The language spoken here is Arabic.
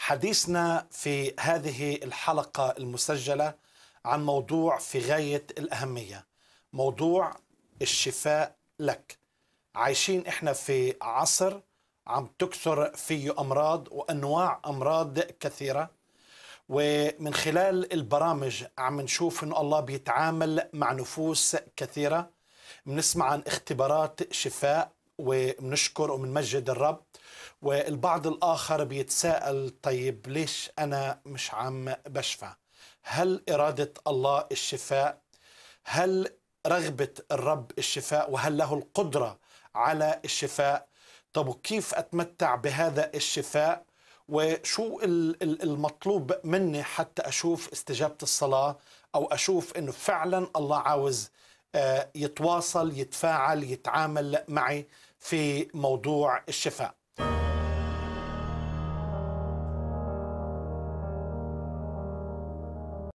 حديثنا في هذه الحلقة المسجلة عن موضوع في غاية الأهمية موضوع الشفاء لك عايشين إحنا في عصر عم تكثر فيه أمراض وأنواع أمراض كثيرة ومن خلال البرامج عم نشوف أن الله بيتعامل مع نفوس كثيرة بنسمع عن اختبارات شفاء وبنشكر وبنمجد الرب والبعض الآخر بيتساءل طيب ليش أنا مش عم بشفى هل إرادة الله الشفاء هل رغبة الرب الشفاء وهل له القدرة على الشفاء طب وكيف أتمتع بهذا الشفاء وشو المطلوب مني حتى أشوف استجابة الصلاة أو أشوف أنه فعلا الله عاوز آه، يتواصل يتفاعل يتعامل معي في موضوع الشفاء